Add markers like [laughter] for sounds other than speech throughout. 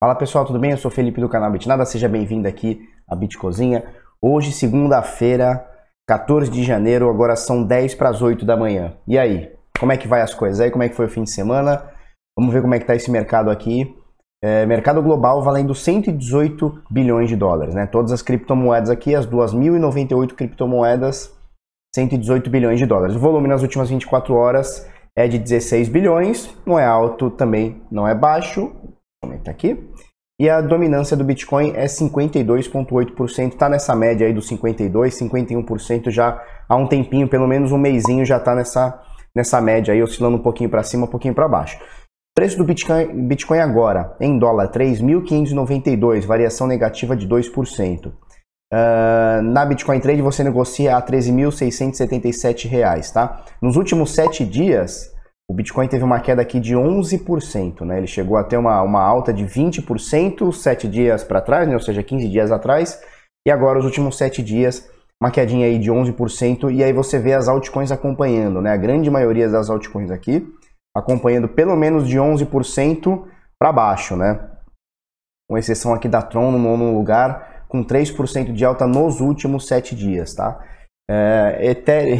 Fala pessoal, tudo bem? Eu sou Felipe do canal BitNada, seja bem-vindo aqui à BitCozinha. Hoje, segunda-feira, 14 de janeiro, agora são 10 para as 8 da manhã. E aí, como é que vai as coisas aí? Como é que foi o fim de semana? Vamos ver como é que tá esse mercado aqui. É, mercado global valendo 118 bilhões de dólares, né? Todas as criptomoedas aqui, as 2.098 criptomoedas, 118 bilhões de dólares. O volume nas últimas 24 horas é de 16 bilhões, não é alto, também não é baixo, aumentar tá aqui. E a dominância do Bitcoin é 52,8%, tá nessa média aí dos 52%, 51% já há um tempinho, pelo menos um mêsinho já tá nessa, nessa média aí, oscilando um pouquinho para cima, um pouquinho para baixo. Preço do Bitcoin, Bitcoin agora, em dólar 3.592, variação negativa de 2%. Uh, ah, na Bitcoin Trade você negocia a 13.677 reais, tá? Nos últimos 7 dias, o Bitcoin teve uma queda aqui de 11%, né? Ele chegou a ter uma, uma alta de 20% sete dias para trás, né? ou seja, 15 dias atrás. E agora, os últimos sete dias, uma quedinha aí de 11%. E aí você vê as altcoins acompanhando, né? A grande maioria das altcoins aqui acompanhando pelo menos de 11% para baixo, né? Com exceção aqui da Tron no nono lugar, com 3% de alta nos últimos sete dias, tá? É,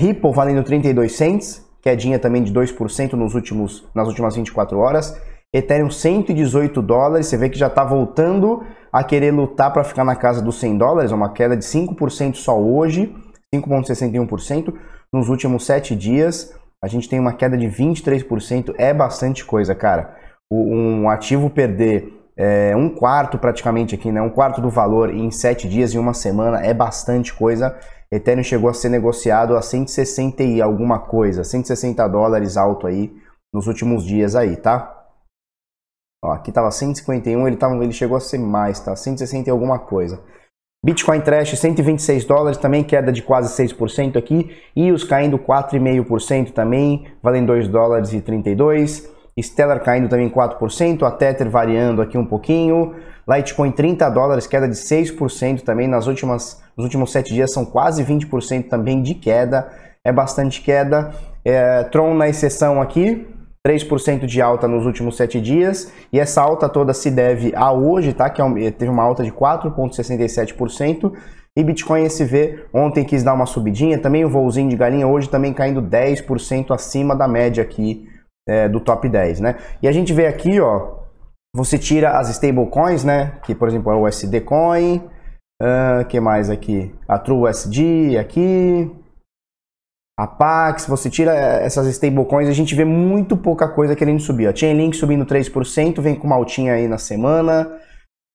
Ripple valendo 32 cents, quedinha também de 2% nos últimos, nas últimas 24 horas. Ethereum 118 dólares, você vê que já está voltando a querer lutar para ficar na casa dos 100 dólares, é uma queda de 5% só hoje, 5,61% nos últimos 7 dias. A gente tem uma queda de 23%, é bastante coisa, cara. Um ativo perder é, um quarto praticamente aqui, né? Um quarto do valor em 7 dias em uma semana é bastante coisa. Ethereum chegou a ser negociado a 160 e alguma coisa, 160 dólares alto aí nos últimos dias aí, tá? Ó, aqui tava 151, ele, tava, ele chegou a ser mais, tá? 160 e alguma coisa. Bitcoin Trash 126 dólares, também queda de quase 6% aqui, e os caindo 4,5% também, valendo 2 dólares e 32. Stellar caindo também 4%, a Tether variando aqui um pouquinho, Litecoin 30 dólares, queda de 6% também, nas últimas, nos últimos 7 dias são quase 20% também de queda, é bastante queda. É, Tron na exceção aqui, 3% de alta nos últimos 7 dias, e essa alta toda se deve a hoje, tá? Que é teve uma alta de 4,67%. E Bitcoin SV ontem quis dar uma subidinha, também o voozinho de galinha hoje também caindo 10% acima da média aqui é, do top 10, né? E a gente vê aqui, ó, você tira as stablecoins, né? Que, por exemplo, é o USD Coin, uh, que mais aqui? A True USD aqui, a Pax, você tira é, essas stablecoins, a gente vê muito pouca coisa querendo subir. A Chainlink subindo 3%, vem com uma altinha aí na semana.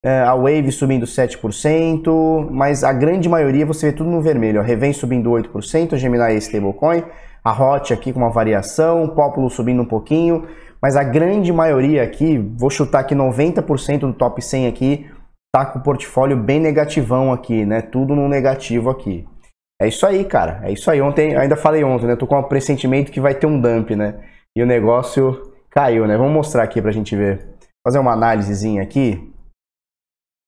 É, a Wave subindo 7%, mas a grande maioria você vê tudo no vermelho. A Revém subindo 8%, a Gemini stablecoin, a Hot aqui com uma variação, o Populo subindo um pouquinho, mas a grande maioria aqui, vou chutar que 90% do top 100 aqui tá com o portfólio bem negativão aqui, né? Tudo no negativo aqui. É isso aí, cara. É isso aí. Ontem, ainda falei ontem, né? Tô com um pressentimento que vai ter um dump, né? E o negócio caiu, né? Vamos mostrar aqui pra gente ver. Fazer uma análisezinha aqui.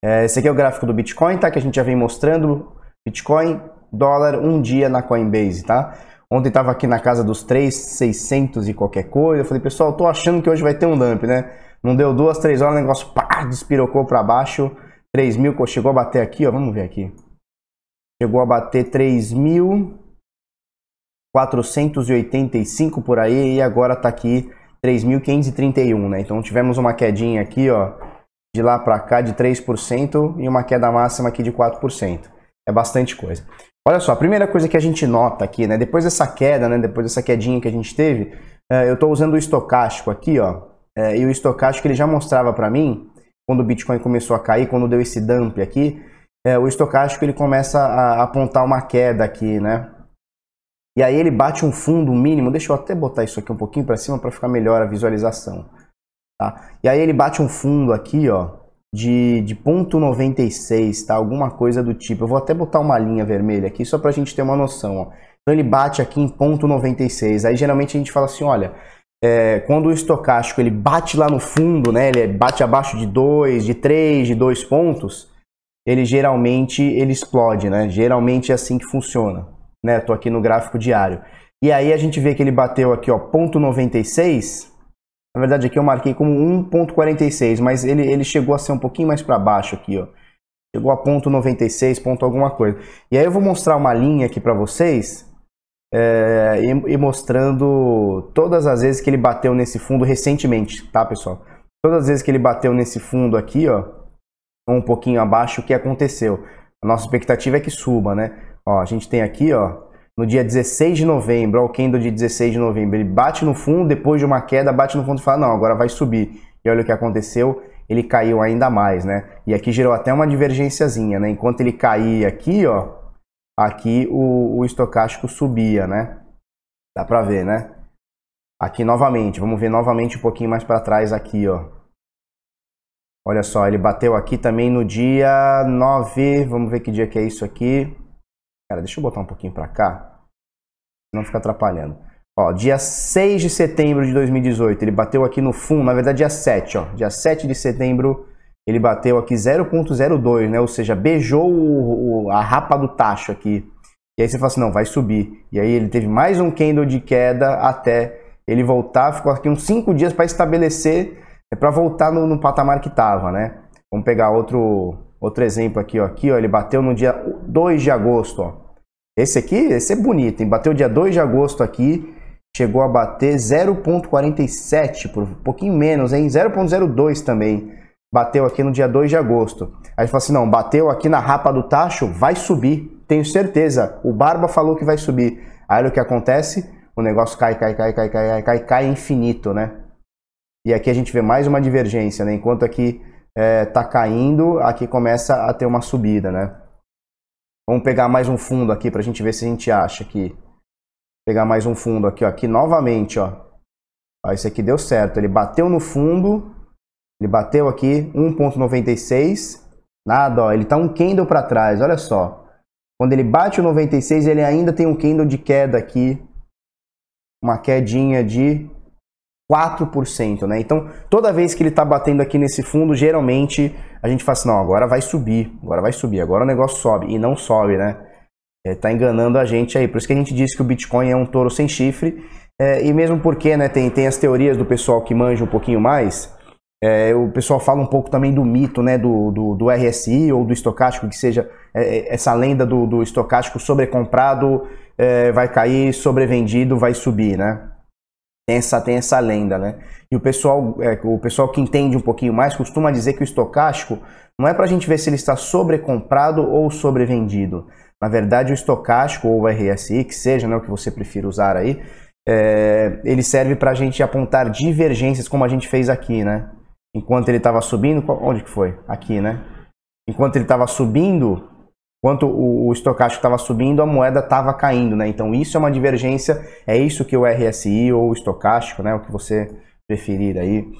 É, esse aqui é o gráfico do Bitcoin, tá? Que a gente já vem mostrando. Bitcoin, dólar, um dia na Coinbase, tá? Ontem estava aqui na casa dos 3,600 e qualquer coisa. Eu falei, pessoal, estou achando que hoje vai ter um dump, né? Não deu duas, três horas, o negócio pá, despirocou para baixo. 3 mil, chegou a bater aqui, ó. Vamos ver aqui. Chegou a bater 3.485 mil. por aí e agora está aqui 3.531, né? Então tivemos uma quedinha aqui, ó, de lá para cá de 3% e uma queda máxima aqui de 4%. É bastante coisa. Olha só, a primeira coisa que a gente nota aqui, né? Depois dessa queda, né? Depois dessa quedinha que a gente teve, é, eu estou usando o estocástico aqui, ó. É, e o estocástico ele já mostrava para mim, quando o Bitcoin começou a cair, quando deu esse dump aqui, é, o estocástico ele começa a apontar uma queda aqui, né? E aí ele bate um fundo mínimo. Deixa eu até botar isso aqui um pouquinho para cima para ficar melhor a visualização, tá? E aí ele bate um fundo aqui, ó de, de ponto 96, tá? Alguma coisa do tipo. Eu vou até botar uma linha vermelha aqui só para a gente ter uma noção. Ó. Então ele bate aqui em ponto 96. Aí geralmente a gente fala assim, olha, é, quando o estocástico ele bate lá no fundo, né? Ele é, bate abaixo de 2, de 3, de 2 pontos, ele geralmente ele explode, né? Geralmente é assim que funciona, né? Tô aqui no gráfico diário. E aí a gente vê que ele bateu aqui, ó, ponto 96, na verdade, aqui eu marquei como 1.46, mas ele, ele chegou a ser um pouquinho mais para baixo aqui, ó. Chegou a ponto 96, ponto alguma coisa. E aí eu vou mostrar uma linha aqui para vocês é, e, e, mostrando todas as vezes que ele bateu nesse fundo recentemente, tá, pessoal? Todas as vezes que ele bateu nesse fundo aqui, ó, um pouquinho abaixo, o que aconteceu? A nossa expectativa é que suba, né? Ó, a gente tem aqui, ó, no dia 16 de novembro, ao candle de 16 de novembro, ele bate no fundo, depois de uma queda, bate no fundo e fala, não, agora vai subir. E olha o que aconteceu, ele caiu ainda mais, né? E aqui gerou até uma divergênciazinha, né? Enquanto ele caía aqui, ó, aqui o, o estocástico subia, né? Dá pra ver, né? Aqui novamente, vamos ver novamente um pouquinho mais para trás aqui, ó. Olha só, ele bateu aqui também no dia 9, vamos ver que dia que é isso aqui. Cara, deixa eu botar um pouquinho para cá, não fica atrapalhando. Ó, dia 6 de setembro de 2018, ele bateu aqui no fundo, na verdade dia 7, ó. Dia 7 de setembro, ele bateu aqui 0.02, né? Ou seja, beijou o, o, a rapa do tacho aqui. E aí você fala assim, não, vai subir. E aí ele teve mais um candle de queda até ele voltar, ficou aqui uns 5 dias para estabelecer, é para voltar no, no patamar que estava, né? Vamos pegar outro Outro exemplo aqui, ó. Aqui, ó, ele bateu no dia 2 de agosto, ó. Esse aqui, esse é bonito, hein? Bateu dia 2 de agosto aqui, chegou a bater 0.47, por um pouquinho menos, hein? 0.02 também. Bateu aqui no dia 2 de agosto. Aí fala assim: "Não, bateu aqui na rapa do tacho, vai subir. Tenho certeza. O Barba falou que vai subir". Aí o que acontece? O negócio cai, cai, cai, cai, cai, cai, cai, cai infinito, né? E aqui a gente vê mais uma divergência, né? Enquanto aqui é, tá caindo, aqui começa a ter uma subida, né? Vamos pegar mais um fundo aqui para a gente ver se a gente acha aqui. Pegar mais um fundo aqui, ó. Aqui novamente, ó. ó esse aqui deu certo. Ele bateu no fundo. Ele bateu aqui 1.96. Nada, ó. Ele tá um candle para trás, olha só. Quando ele bate o 96, ele ainda tem um candle de queda aqui. Uma quedinha de 4%, né? Então, toda vez que ele está batendo aqui nesse fundo, geralmente a gente fala assim, não, agora vai subir, agora vai subir, agora o negócio sobe, e não sobe, né? Está é, enganando a gente aí. Por isso que a gente disse que o Bitcoin é um touro sem chifre, é, e mesmo porque né, tem, tem as teorias do pessoal que manja um pouquinho mais, é, o pessoal fala um pouco também do mito né, do, do, do RSI ou do estocástico, que seja é, é, essa lenda do, do estocástico sobrecomprado, vai cair, sobrevendido, vai subir, né? Tem essa, tem essa lenda, né? E o pessoal, é, o pessoal que entende um pouquinho mais costuma dizer que o estocástico não é para a gente ver se ele está sobrecomprado ou sobrevendido. Na verdade, o estocástico ou o RSI, que seja né, o que você prefira usar aí, é, ele serve para a gente apontar divergências, como a gente fez aqui, né? Enquanto ele estava subindo, onde que foi? Aqui, né? Enquanto ele estava subindo, Enquanto o, o estocástico estava subindo, a moeda estava caindo, né? Então isso é uma divergência, é isso que o RSI ou o estocástico, né? O que você preferir aí,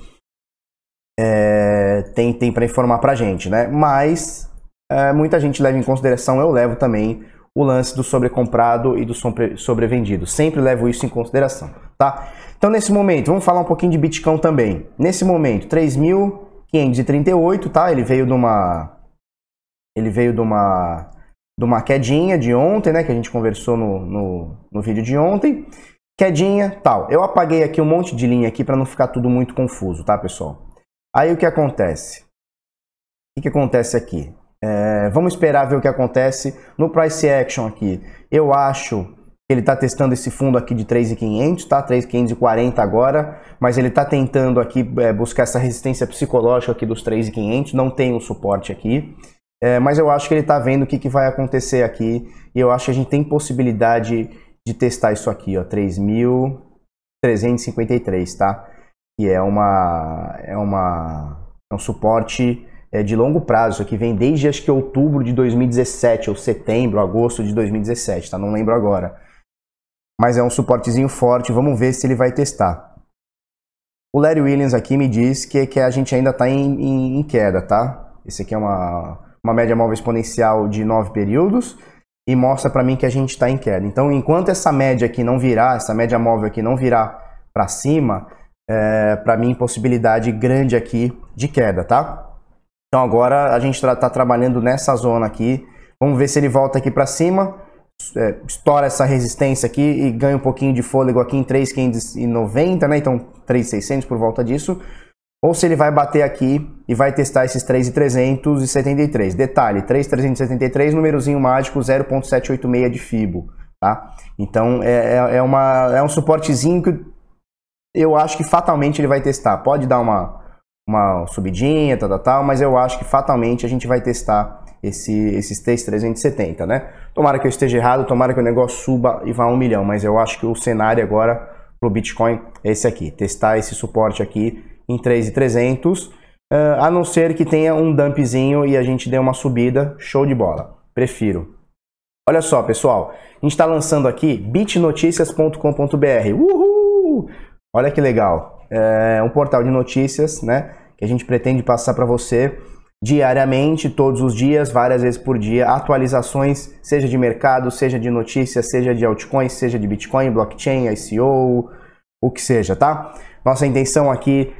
é, tem, tem para informar para gente, né? Mas é, muita gente leva em consideração, eu levo também, o lance do sobrecomprado e do sobrevendido. Sempre levo isso em consideração, tá? Então, nesse momento, vamos falar um pouquinho de Bitcoin também. Nesse momento, 3.538, tá? Ele veio de uma ele veio de uma de uma quedinha de ontem, né? Que a gente conversou no, no, no vídeo de ontem. Quedinha, tal. Eu apaguei aqui um monte de linha aqui para não ficar tudo muito confuso, tá, pessoal? Aí o que acontece? O que, que acontece aqui? É, vamos esperar ver o que acontece no price action aqui. Eu acho que ele está testando esse fundo aqui de 3.500, tá? 3.540 agora, mas ele está tentando aqui é, buscar essa resistência psicológica aqui dos 3.500, não tem o suporte aqui. É, mas eu acho que ele está vendo o que, que, vai acontecer aqui. E eu acho que a gente tem possibilidade de testar isso aqui, ó. 3.353, tá? Que é uma. É uma. É um suporte é, de longo prazo. Isso aqui vem desde acho que outubro de 2017, ou setembro, agosto de 2017, tá? Não lembro agora. Mas é um suportezinho forte. Vamos ver se ele vai testar. O Larry Williams aqui me diz que, é que a gente ainda está em, em, em queda, tá? Esse aqui é uma uma média móvel exponencial de 9 períodos e mostra para mim que a gente está em queda. Então, enquanto essa média aqui não virar, essa média móvel aqui não virar para cima, é, para mim, possibilidade grande aqui de queda, tá? Então, agora a gente está trabalhando nessa zona aqui. Vamos ver se ele volta aqui para cima, é, estoura essa resistência aqui e ganha um pouquinho de fôlego aqui em 3,590, né? Então, 3,600 por volta disso ou se ele vai bater aqui e vai testar esses 3,373. Detalhe, 3,373, númerozinho mágico 0.786 de FIBO, tá? Então é, é, é, uma, é um suportezinho que eu acho que fatalmente ele vai testar. Pode dar uma, uma subidinha, tal, tal, tal, mas eu acho que fatalmente a gente vai testar esse, esses 3,370, né? Tomara que eu esteja errado, tomara que o negócio suba e vá a um milhão, mas eu acho que o cenário agora pro Bitcoin é esse aqui, testar esse suporte aqui em 3,300, ah, a não ser que tenha um dumpzinho e a gente dê uma subida, show de bola. Prefiro. Olha só, pessoal, a gente está lançando aqui bitnoticias.com.br. Uhul! Olha que legal. É um portal de notícias, né? Que a gente pretende passar para você diariamente, todos os dias, várias vezes por dia, atualizações, seja de mercado, seja de notícias, seja de altcoins, seja de Bitcoin, blockchain, ICO, o que seja, tá? Nossa intenção aqui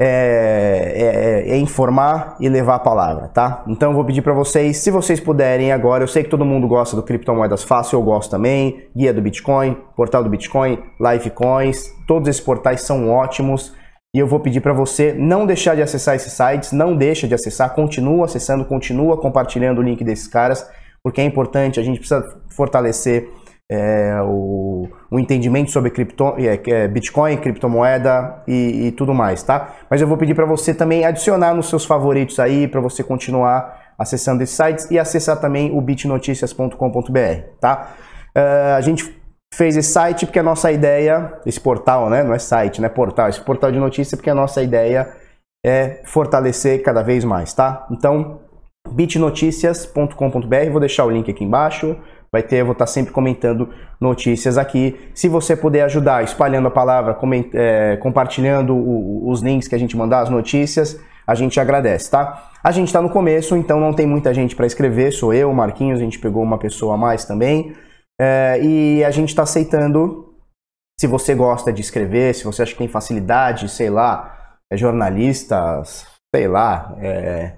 é, é, é, é, informar e levar a palavra, tá? Então eu vou pedir para vocês, se vocês puderem agora, eu sei que todo mundo gosta do Criptomoedas Fácil, eu gosto também, Guia do Bitcoin, Portal do Bitcoin, Lifecoins, todos esses portais são ótimos e eu vou pedir para você não deixar de acessar esses sites, não deixa de acessar, continua acessando, continua compartilhando o link desses caras, porque é importante, a gente precisa fortalecer é, o, o, entendimento sobre cripto, é, é, Bitcoin, criptomoeda e, e, tudo mais, tá? Mas eu vou pedir para você também adicionar nos seus favoritos aí, para você continuar acessando esses sites e acessar também o bitnoticias.com.br, tá? Uh, a gente fez esse site porque a nossa ideia, esse portal, né? Não é site, né? Portal, esse portal de notícias é porque a nossa ideia é fortalecer cada vez mais, tá? Então, bitnoticias.com.br, vou deixar o link aqui embaixo Vai ter, eu vou estar sempre comentando notícias aqui. Se você puder ajudar espalhando a palavra, coment, é, compartilhando o, os links que a gente mandar, as notícias, a gente agradece, tá? A gente está no começo, então não tem muita gente para escrever, sou eu, Marquinhos, a gente pegou uma pessoa a mais também. É, e a gente está aceitando. Se você gosta de escrever, se você acha que tem facilidade, sei lá, é jornalista, sei lá, é,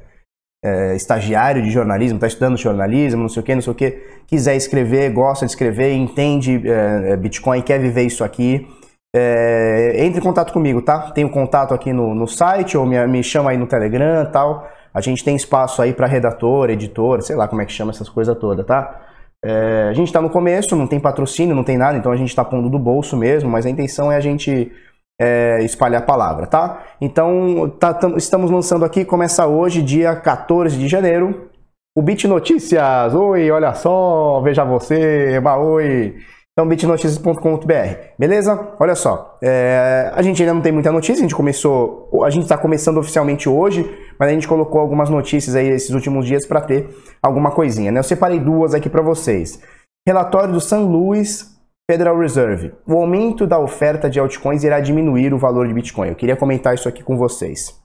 é, estagiário de jornalismo, está estudando jornalismo, não sei o que, não sei o que, quiser escrever, gosta de escrever, entende é, é, Bitcoin, quer viver isso aqui, é, entre em contato comigo, tá? Tem o um contato aqui no, no site ou me, me chama aí no Telegram tal. A gente tem espaço aí para redator, editor, sei lá como é que chama essas coisas todas, tá? É, a gente está no começo, não tem patrocínio, não tem nada, então a gente está pondo do bolso mesmo, mas a intenção é a gente é, espalhar a palavra, tá? Então, tá, tam, estamos lançando aqui, começa hoje, dia 14 de janeiro, o Bit Notícias. Oi, olha só, veja você, oi. Então, bitnoticias.com.br, beleza? Olha só, é, a gente ainda não tem muita notícia, a gente começou, a gente está começando oficialmente hoje, mas a gente colocou algumas notícias aí esses últimos dias para ter alguma coisinha, né? Eu separei duas aqui para vocês. Relatório do San Luis Federal Reserve. O aumento da oferta de altcoins irá diminuir o valor de Bitcoin. Eu queria comentar isso aqui com vocês.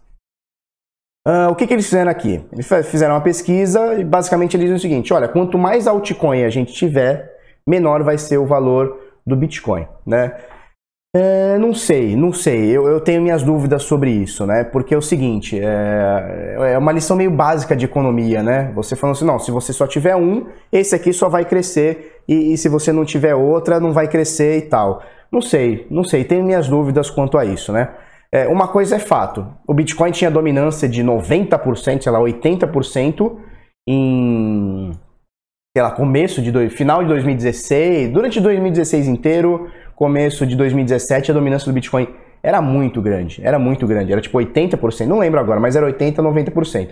Uh, o que, que, eles fizeram aqui? Eles fizeram uma pesquisa e basicamente eles dizem o seguinte: olha, quanto mais altcoin a gente tiver, menor vai ser o valor do Bitcoin, né? Uh, não sei, não sei. Eu, eu, tenho minhas dúvidas sobre isso, né? Porque é o seguinte: é, é uma lição meio básica de economia, né? Você falando assim, não, se você só tiver um, esse aqui só vai crescer e, e se você não tiver outra, não vai crescer e tal. Não sei, não sei, tenho minhas dúvidas quanto a isso, né? É, uma coisa é fato, o Bitcoin tinha dominância de 90%, sei lá, 80% em, sei lá, começo de, final de 2016, durante 2016 inteiro, começo de 2017, a dominância do Bitcoin era muito grande, era muito grande, era tipo 80%, não lembro agora, mas era 80%, 90%.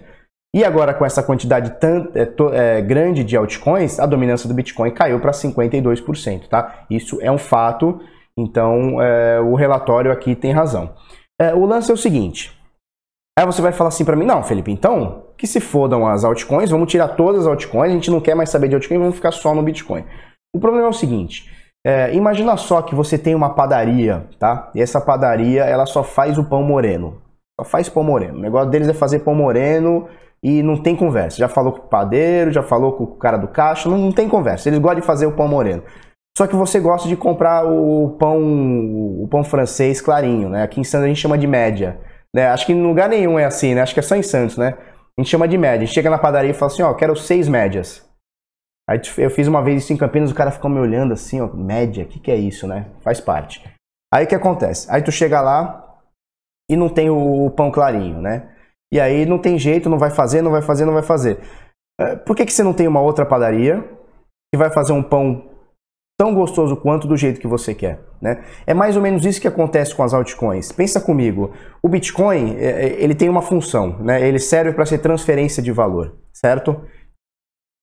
E agora, com essa quantidade tão, é, to, é, grande de altcoins, a dominância do Bitcoin caiu para 52%, tá? Isso é um fato, então é, o relatório aqui tem razão. É, o lance é o seguinte. Aí você vai falar assim para mim, não, Felipe, então que se fodam as altcoins, vamos tirar todas as altcoins, a gente não quer mais saber de altcoin, vamos ficar só no Bitcoin. O problema é o seguinte, é, imagina só que você tem uma padaria, tá? E essa padaria, ela só faz o pão moreno. Só faz pão moreno. O negócio deles é fazer pão moreno e não tem conversa. Já falou com o padeiro, já falou com o cara do caixa, não, não tem conversa. Eles gostam de fazer o pão moreno. Só que você gosta de comprar o pão, o pão francês clarinho, né? Aqui em Santos a gente chama de média. Né? Acho que em lugar nenhum é assim, né? Acho que é só em Santos, né? A gente chama de média. A gente chega na padaria e fala assim, ó, quero seis médias. Aí eu fiz uma vez isso em Campinas, o cara ficou me olhando assim, ó, média, o que, que é isso, né? Faz parte. Aí o que acontece? Aí tu chega lá e não tem o pão clarinho, né? E aí não tem jeito, não vai fazer, não vai fazer, não vai fazer. É, por que, que você não tem uma outra padaria que vai fazer um pão tão gostoso quanto do jeito que você quer. Né? É mais ou menos isso que acontece com as altcoins. Pensa comigo, o Bitcoin é, é, ele tem uma função, né? ele serve para ser transferência de valor, certo?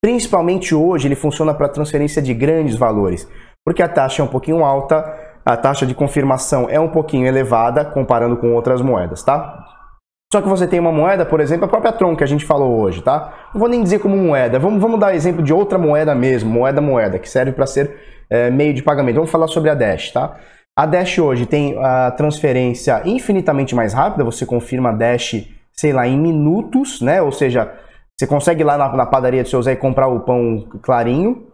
Principalmente hoje ele funciona para transferência de grandes valores, porque a taxa é um pouquinho alta, a taxa de confirmação é um pouquinho elevada comparando com outras moedas, tá? Só que você tem uma moeda, por exemplo, a própria Tron que a gente falou hoje, tá? Não vou nem dizer como moeda, vamos, vamos dar exemplo de outra moeda mesmo, moeda-moeda, que serve para ser é, meio de pagamento. Vamos falar sobre a Dash, tá? A Dash hoje tem a transferência infinitamente mais rápida, você confirma a Dash, sei lá, em minutos, né? Ou seja, você consegue ir lá na, na padaria do seu Zé e comprar o pão clarinho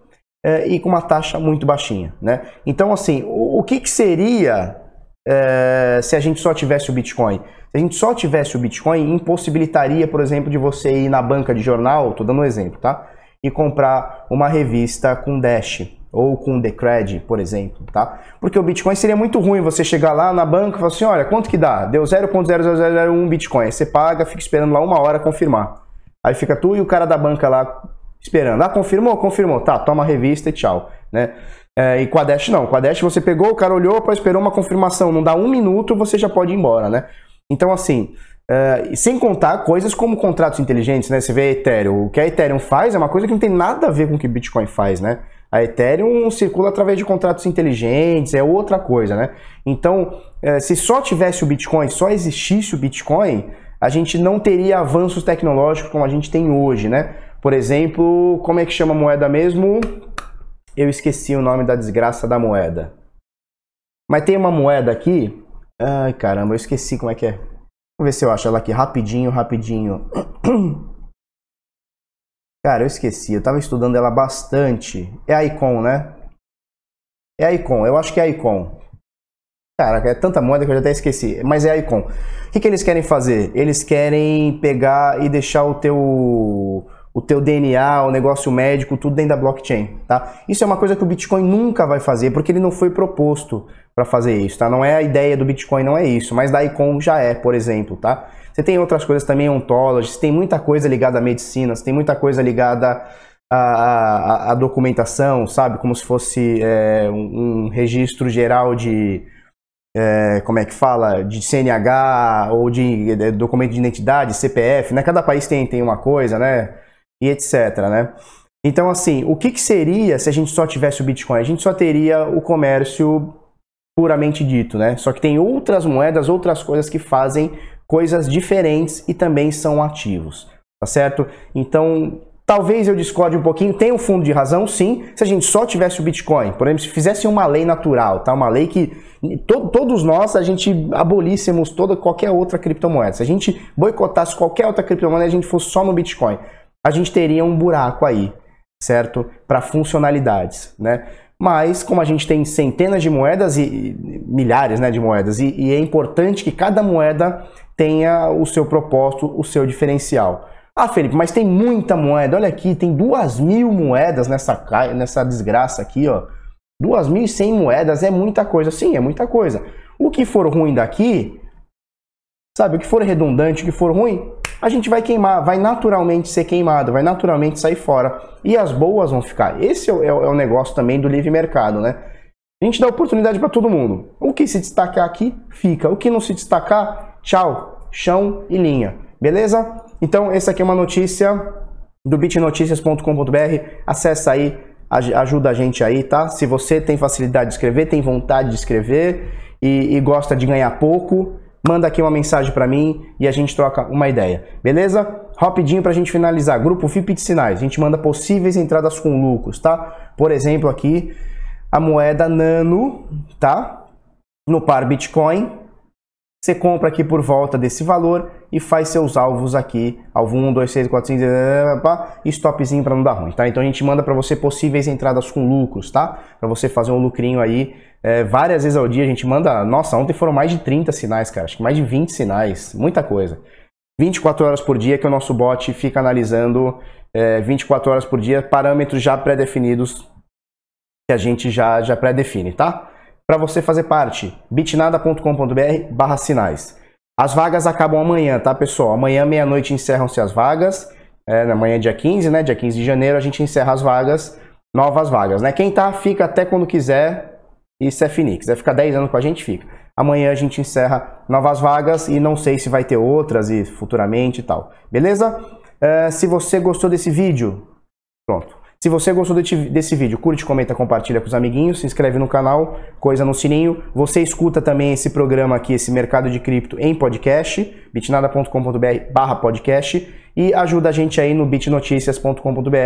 é, e com uma taxa muito baixinha, né? Então, assim, o, o que, que seria é, se a gente só tivesse o Bitcoin. Se a gente só tivesse o Bitcoin, impossibilitaria, por exemplo, de você ir na banca de jornal, estou dando um exemplo, tá? E comprar uma revista com Dash ou com Decred, por exemplo, tá? Porque o Bitcoin seria muito ruim você chegar lá na banca e falar assim, olha, quanto que dá? Deu 0.0001 Bitcoin. Aí você paga, fica esperando lá uma hora confirmar. Aí fica tu e o cara da banca lá esperando. Ah, confirmou? Confirmou. Tá, toma a revista e tchau, né? É, e com a Dash não. Com a Dash você pegou, o cara olhou, para esperou uma confirmação. Não dá um minuto, você já pode ir embora, né? Então, assim, é, sem contar coisas como contratos inteligentes, né? Você vê a Ethereum. O que a Ethereum faz é uma coisa que não tem nada a ver com o que Bitcoin faz, né? A Ethereum circula através de contratos inteligentes, é outra coisa, né? Então, é, se só tivesse o Bitcoin, só existisse o Bitcoin, a gente não teria avanços tecnológicos como a gente tem hoje, né? Por exemplo, como é que chama a moeda mesmo? eu esqueci o nome da desgraça da moeda. Mas tem uma moeda aqui. Ai, caramba, eu esqueci como é que é. Vamos ver se eu acho ela aqui rapidinho, rapidinho. [clears throat] Cara, eu esqueci. Eu tava estudando ela bastante. É a Icon, né? É a Icon. Eu acho que é a Icon. Cara, é tanta moeda que eu já até esqueci. Mas é a Icon. O que, que eles querem fazer? Eles querem pegar e deixar o teu o teu DNA, o negócio médico, tudo dentro da blockchain, tá? Isso é uma coisa que o Bitcoin nunca vai fazer, porque ele não foi proposto para fazer isso, tá? Não é a ideia do Bitcoin, não é isso, mas da Icon já é, por exemplo, tá? Você tem outras coisas também, ontologies, tem muita coisa ligada à medicina, tem muita coisa ligada à, à, à documentação, sabe? Como se fosse é, um, um registro geral de, é, como é que fala, de CNH ou de, é, documento de identidade, CPF, né? Cada país tem, tem uma coisa, né? e etc, né? Então, assim, o que, que seria se a gente só tivesse o Bitcoin? A gente só teria o comércio puramente dito, né? Só que tem outras moedas, outras coisas que fazem coisas diferentes e também são ativos, tá certo? Então, talvez eu discorde um pouquinho, tem um fundo de razão, sim, se a gente só tivesse o Bitcoin, por exemplo, se fizesse uma lei natural, tá? Uma lei que to todos nós a gente abolíssemos toda qualquer outra criptomoeda. Se a gente boicotasse qualquer outra criptomoeda, a gente fosse só no Bitcoin a gente teria um buraco aí, certo? Para funcionalidades, né? Mas, como a gente tem centenas de moedas e, e milhares né, de moedas, e, e é importante que cada moeda tenha o seu propósito, o seu diferencial. Ah, Felipe, mas tem muita moeda. Olha aqui, tem duas mil moedas nessa, nessa desgraça aqui, ó. Duas mil e cem moedas é muita coisa. Sim, é muita coisa. O que for ruim daqui Sabe, o que for redundante, o que for ruim, a gente vai queimar, vai naturalmente ser queimado, vai naturalmente sair fora. E as boas vão ficar. Esse é o, é o é negócio também do livre mercado, né? A gente dá oportunidade para todo mundo. O que se destacar aqui, fica. O que não se destacar, tchau, chão e linha. Beleza? Então, essa aqui é uma notícia do bitnoticias.com.br. Acessa aí, ajuda a gente aí, tá? Se você tem facilidade de escrever, tem vontade de escrever e, e gosta de ganhar pouco, manda aqui uma mensagem para mim e a gente troca uma ideia. Beleza? Rapidinho para a gente finalizar. Grupo FIP de sinais. A gente manda possíveis entradas com lucros, tá? Por exemplo, aqui a moeda Nano, tá? No par Bitcoin. Você compra aqui por volta desse valor e faz seus alvos aqui, alvo 1, 2, 3, 4, 5, e stopzinho para não dar ruim, tá? Então a gente manda para você possíveis entradas com lucros, tá? Para você fazer um lucrinho aí é, várias vezes ao dia a gente manda. Nossa, ontem foram mais de 30 sinais, cara. Acho que mais de 20 sinais. Muita coisa. 24 horas por dia que o nosso bot fica analisando é, 24 horas por dia parâmetros já pré-definidos que a gente já, já pré-define, tá? Para você fazer parte, bitnada.com.br barra sinais. As vagas acabam amanhã, tá, pessoal? Amanhã, meia-noite, encerram-se as vagas. É, na manhã, é dia 15, né? Dia 15 de janeiro, a gente encerra as vagas, novas vagas, né? Quem tá, fica até quando quiser isso é Phoenix. Vai é ficar 10 anos com a gente? Fica. Amanhã a gente encerra novas vagas e não sei se vai ter outras e futuramente e tal. Beleza? Uh, se você gostou desse vídeo, pronto. Se você gostou desse vídeo, curte, comenta, compartilha com os amiguinhos, se inscreve no canal, coisa no sininho. Você escuta também esse programa aqui, esse mercado de cripto em podcast, bitnada.com.br barra podcast e ajuda a gente aí no bitnoticias.com.br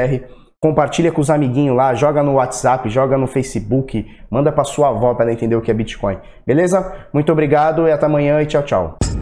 compartilha com os amiguinhos lá, joga no WhatsApp, joga no Facebook, manda para sua avó para ela entender o que é Bitcoin. Beleza? Muito obrigado e até amanhã e tchau, tchau.